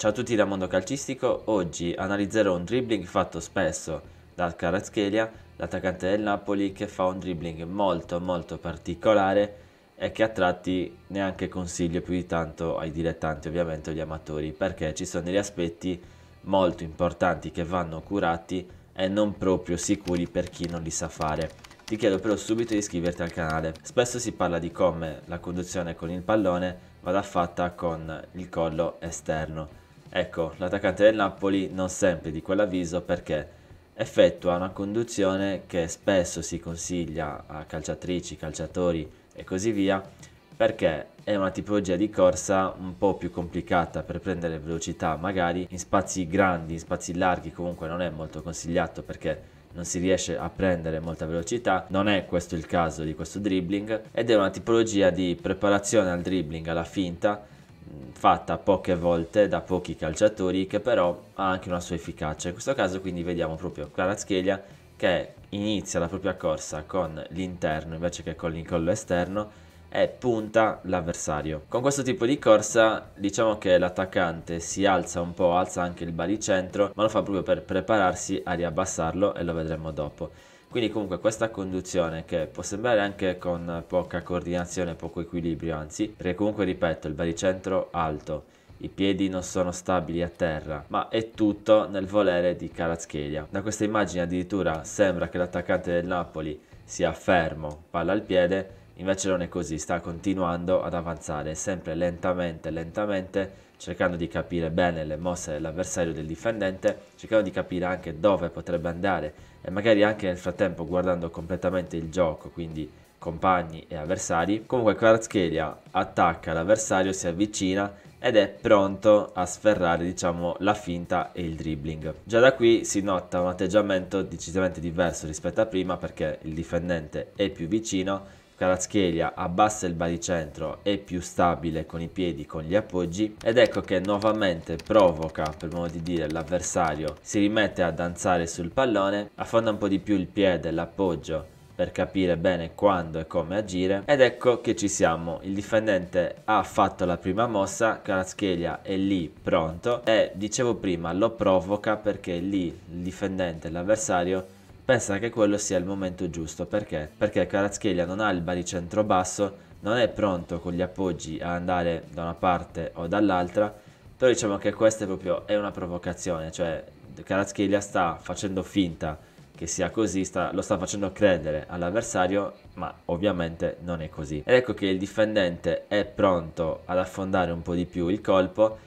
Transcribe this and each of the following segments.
Ciao a tutti da Mondo Calcistico, oggi analizzerò un dribbling fatto spesso dal Kvaratskhelia, l'attaccante del Napoli che fa un dribbling molto molto particolare e che a tratti neanche consiglio più di tanto ai dilettanti ovviamente agli amatori perché ci sono degli aspetti molto importanti che vanno curati e non proprio sicuri per chi non li sa fare. Ti chiedo però subito di iscriverti al canale. Spesso si parla di come la conduzione con il pallone vada fatta con il collo esterno Ecco, l'attaccante del Napoli non sempre di quell'avviso perché effettua una conduzione che spesso si consiglia a calciatrici, calciatori e così via perché è una tipologia di corsa un po' più complicata per prendere velocità magari in spazi grandi, in spazi larghi comunque non è molto consigliato perché non si riesce a prendere molta velocità, non è questo il caso di questo dribbling ed è una tipologia di preparazione al dribbling, alla finta fatta poche volte da pochi calciatori che però ha anche una sua efficacia. In questo caso quindi vediamo proprio Kvaratskhelia che inizia la propria corsa con l'interno invece che con l'incollo esterno e punta l'avversario. Con questo tipo di corsa diciamo che l'attaccante si alza un po', alza anche il baricentro, ma lo fa proprio per prepararsi a riabbassarlo e lo vedremo dopo. Quindi comunque questa conduzione che può sembrare anche con poca coordinazione, poco equilibrio anzi, perché comunque ripeto il baricentro alto, i piedi non sono stabili a terra, ma è tutto nel volere di Karatskelia. Da questa immagine addirittura sembra che l'attaccante del Napoli sia fermo, palla al piede, Invece non è così, sta continuando ad avanzare sempre lentamente, lentamente, cercando di capire bene le mosse dell'avversario, del difendente, cercando di capire anche dove potrebbe andare e magari anche nel frattempo guardando completamente il gioco, quindi compagni e avversari. Comunque Kvaratskhelia attacca l'avversario, si avvicina ed è pronto a sferrare diciamo la finta e il dribbling. Già da qui si nota un atteggiamento decisamente diverso rispetto a prima perché il difendente è più vicino Kvaratskhelia abbassa il baricentro, è più stabile con i piedi, con gli appoggi ed ecco che nuovamente provoca, per modo di dire, l'avversario. Si rimette a danzare sul pallone, affonda un po' di più il piede, l'appoggio per capire bene quando e come agire ed ecco che ci siamo il difendente ha fatto la prima mossa Karaschelia è lì pronto e dicevo prima lo provoca perché lì il difendente l'avversario pensa che quello sia il momento giusto. Perché? Perché Kvaratskhelia non ha il baricentro basso, non è pronto con gli appoggi a andare da una parte o dall'altra, però diciamo che questa è proprio è una provocazione, cioè Kvaratskhelia sta facendo finta che sia così, sta, lo sta facendo credere all'avversario, ma ovviamente non è così. Ed ecco che il difendente è pronto ad affondare un po' di più il colpo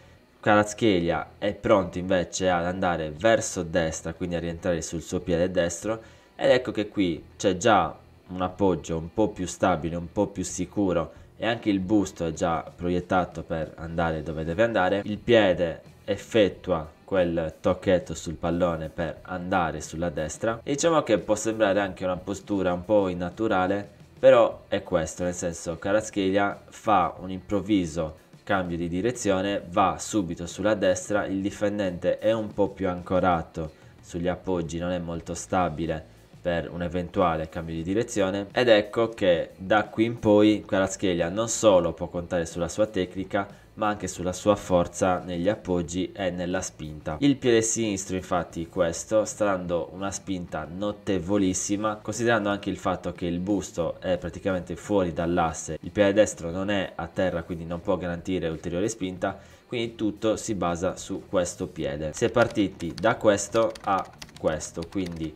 Carascheglia è pronto invece ad andare verso destra, quindi a rientrare sul suo piede destro ed ecco che qui c'è già un appoggio un po' più stabile, un po' più sicuro e anche il busto è già proiettato per andare dove deve andare. Il piede effettua quel tocchetto sul pallone per andare sulla destra e diciamo che può sembrare anche una postura un po' innaturale però è questo, nel senso Carascheglia fa un improvviso cambio di direzione, va subito sulla destra, il difendente è un po' più ancorato sugli appoggi, non è molto stabile per un eventuale cambio di direzione ed ecco che da qui in poi Karascheglia non solo può contare sulla sua tecnica ma anche sulla sua forza negli appoggi e nella spinta. Il piede sinistro infatti questo sta dando una spinta notevolissima considerando anche il fatto che il busto è praticamente fuori dall'asse, il piede destro non è a terra quindi non può garantire ulteriore spinta quindi tutto si basa su questo piede. Si è partiti da questo a questo quindi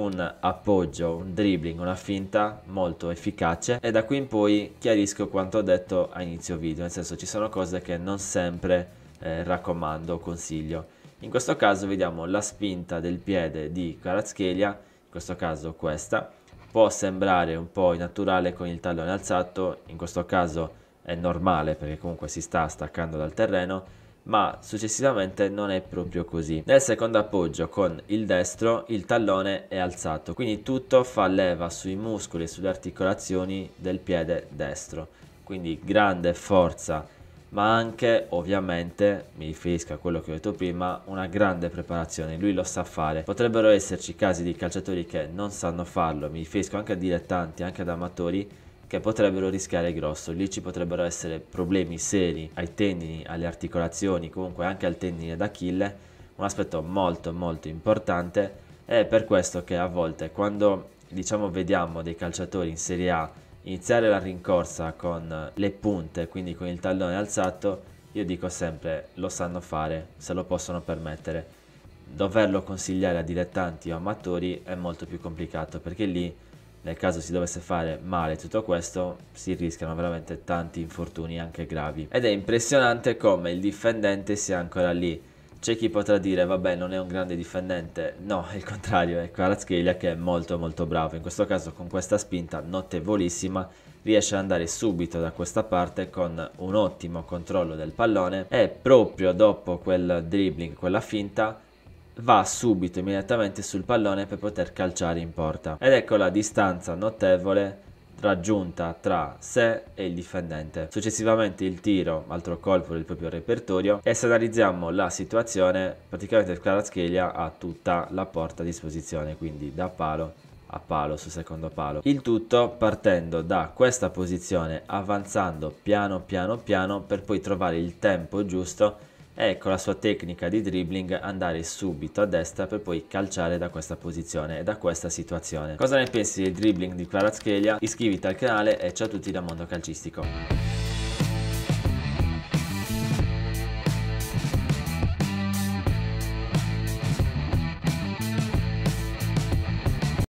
un appoggio, un dribbling, una finta molto efficace e da qui in poi chiarisco quanto ho detto a inizio video, nel senso ci sono cose che non sempre eh, raccomando o consiglio. In questo caso vediamo la spinta del piede di Kvaratskhelia, in questo caso questa, può sembrare un po' innaturale con il tallone alzato, in questo caso è normale perché comunque si sta staccando dal terreno, ma successivamente non è proprio così. Nel secondo appoggio con il destro il tallone è alzato, quindi tutto fa leva sui muscoli e sulle articolazioni del piede destro, quindi grande forza ma anche ovviamente, mi riferisco a quello che ho detto prima, una grande preparazione, lui lo sa fare. Potrebbero esserci casi di calciatori che non sanno farlo, mi riferisco anche a dilettanti, anche ad amatori, che potrebbero rischiare grosso. Lì ci potrebbero essere problemi seri ai tendini, alle articolazioni, comunque anche al tendine d'Achille, un aspetto molto molto importante. È per questo che a volte quando diciamo vediamo dei calciatori in Serie A iniziare la rincorsa con le punte, quindi con il tallone alzato, io dico sempre lo sanno fare, se lo possono permettere. Doverlo consigliare a dilettanti o amatori è molto più complicato perché lì nel caso si dovesse fare male tutto questo si rischiano veramente tanti infortuni anche gravi ed è impressionante come il difendente sia ancora lì c'è chi potrà dire vabbè non è un grande difendente no il contrario è Kvaratskhelia che è molto molto bravo in questo caso con questa spinta notevolissima riesce ad andare subito da questa parte con un ottimo controllo del pallone e proprio dopo quel dribbling quella finta va subito immediatamente sul pallone per poter calciare in porta. Ed ecco la distanza notevole raggiunta tra sé e il difendente. Successivamente il tiro, altro colpo del proprio repertorio, e se analizziamo la situazione, praticamente Kvaratskhelia ha tutta la porta a disposizione, quindi da palo a palo sul secondo palo. Il tutto partendo da questa posizione, avanzando piano piano piano per poi trovare il tempo giusto Ecco la sua tecnica di dribbling andare subito a destra per poi calciare da questa posizione e da questa situazione. Cosa ne pensi del dribbling di Kvaratskhelia? Iscriviti al canale e ciao a tutti da Mondo Calcistico.